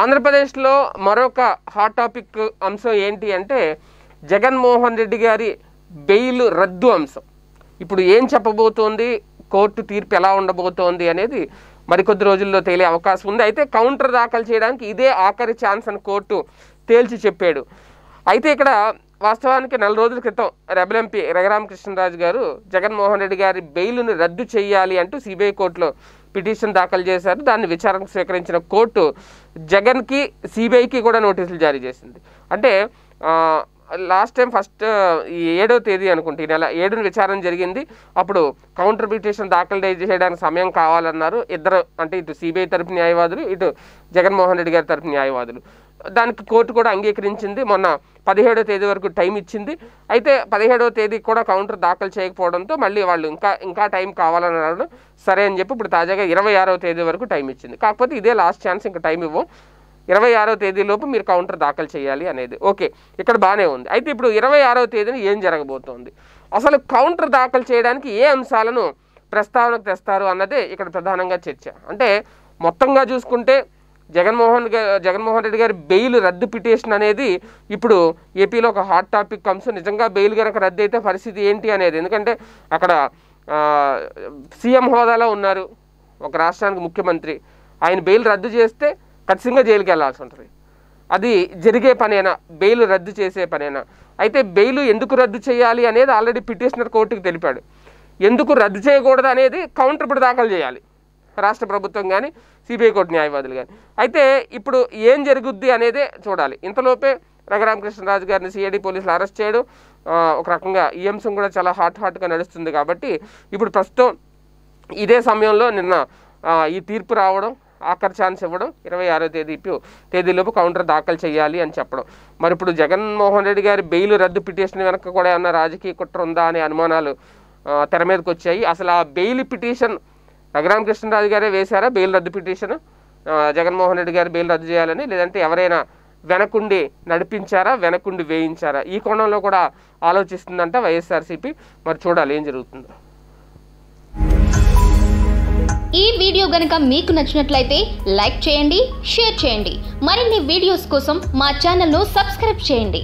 ఆంధ్రప్రదేశ్లో మరొక hot topic అంశం ఏంటి అంటే జగన్మోహన్ రెడ్డి గారి బెయిల్ రద్దు అంశం ఇప్పుడు ఏం చెప్పబోతోంది కోర్టు తీర్పు ఎలా ఉండబోతోంది అనేది మరికొద్ది రోజుల్లో తేలే అవకాశం ఉంది అయితే కౌంటర్ దాఖలు చేయడానికి ఇదే ఆఖరి ఛాన్స్ అని కోర్టు తేల్చి చెప్పాడు అయితే ఇక్కడ వాస్తవానికి నెల రోజుల క్రితం రెబల్ ఎంపీ రఘురామకృష్ణరాజు గారు జగన్మోహన్ రెడ్డి గారి బెయిల్ను రద్దు చేయాలి అంటూ సిబిఐ కోర్టులో పిటిషన్ దాఖలు చేశారు దాన్ని విచారణకు స్వీకరించిన కోర్టు జగన్కి సిబిఐకి కూడా నోటీసులు జారీ చేసింది అంటే లాస్ట్ టైం ఫస్ట్ ఏడో తేదీ అనుకుంటే ఈ నెల ఏడున విచారణ జరిగింది అప్పుడు కౌంటర్ పిటిషన్ దాఖలు చేయడానికి సమయం కావాలన్నారు ఇద్దరు అంటే ఇటు సిబిఐ తరపు న్యాయవాదులు ఇటు జగన్మోహన్ రెడ్డి గారి తరపు న్యాయవాదులు దానికి కోర్టు కూడా అంగీకరించింది మొన్న పదిహేడో తేదీ వరకు టైం ఇచ్చింది అయితే పదిహేడవ తేదీకి కూడా కౌంటర్ దాఖలు చేయకపోవడంతో మళ్ళీ వాళ్ళు ఇంకా ఇంకా టైం కావాలని సరే అని చెప్పి ఇప్పుడు తాజాగా ఇరవై ఆరో తేదీ వరకు టైం ఇచ్చింది కాకపోతే ఇదే లాస్ట్ ఛాన్స్ ఇంకా టైం ఇవ్వం ఇరవై ఆరో తేదీలోపు మీరు కౌంటర్ దాఖలు చేయాలి అనేది ఓకే ఇక్కడ బాగానే ఉంది అయితే ఇప్పుడు ఇరవై ఆరో తేదీని ఏం జరగబోతోంది అసలు కౌంటర్ దాఖలు చేయడానికి ఏ అంశాలను ప్రస్తావనకు తెస్తారు అన్నదే ఇక్కడ ప్రధానంగా చర్చ అంటే మొత్తంగా చూసుకుంటే జగన్మోహన్ జగన్మోహన్ రెడ్డి గారి బెయిల్ రద్దు పిటిషన్ అనేది ఇప్పుడు ఏపీలో ఒక హాట్ టాపిక్ కమ్స్ నిజంగా బెయిల్ కనుక రద్దు అయితే పరిస్థితి ఏంటి అనేది ఎందుకంటే అక్కడ సీఎం హోదాలో ఉన్నారు ఒక రాష్ట్రానికి ముఖ్యమంత్రి ఆయన బెయిల్ రద్దు చేస్తే ఖచ్చితంగా జైలుకి వెళ్లాల్సి ఉంటుంది అది జరిగే పనేనా బెయిల్ రద్దు చేసే పనేనా అయితే బెయిల్ ఎందుకు రద్దు చేయాలి అనేది ఆల్రెడీ పిటిషనర్ కోర్టుకు తెలిపాడు ఎందుకు రద్దు చేయకూడదు అనేది కౌంటర్ ఇప్పుడు దాఖలు చేయాలి రాష్ట్ర ప్రభుత్వం కానీ సిబిఐ కోర్టు న్యాయవాదులు కానీ అయితే ఇప్పుడు ఏం జరుగుద్ది అనేదే చూడాలి ఇంతలోపే రఘురామకృష్ణరాజు గారిని సిఐడి పోలీసులు అరెస్ట్ చేయడం ఒక రకంగా ఈ అంశం కూడా చాలా హాట్ హాట్గా నడుస్తుంది కాబట్టి ఇప్పుడు ప్రస్తుతం ఇదే సమయంలో నిన్న ఈ తీర్పు రావడం ఆఖరి ఛాన్స్ ఇవ్వడం ఇరవై ఆరో తేదీ తేదీలోపు కౌంటర్ దాఖలు చేయాలి అని చెప్పడం మరి ఇప్పుడు జగన్మోహన్ రెడ్డి గారి బెయిల్ రద్దు పిటిషన్ వెనక కూడా ఏమన్నా రాజకీయ కుట్ర ఉందా అనే అనుమానాలు తెర మీదకి వచ్చాయి అసలు ఆ బెయిల్ పిటిషన్ రఘురామ కృష్ణరాజు గారే వేశారా బెయిల్ రద్దు పిటిషన్ జగన్మోహన్ రెడ్డి గారు బెయిల్ రద్దు చేయాలని లేదంటే ఎవరైనా వెనకుండి నడిపించారా వెనకుండి వేయించారా ఈ కోణంలో కూడా ఆలోచిస్తుందంట వైఎస్ఆర్సీపీ మరి చూడాలి ఏం జరుగుతుందో ఈ వీడియో గనక మీకు నచ్చినట్లయితే లైక్ చేయండి షేర్ చేయండి మరిన్ని వీడియోస్ కోసం మా ను సబ్స్క్రైబ్ చేయండి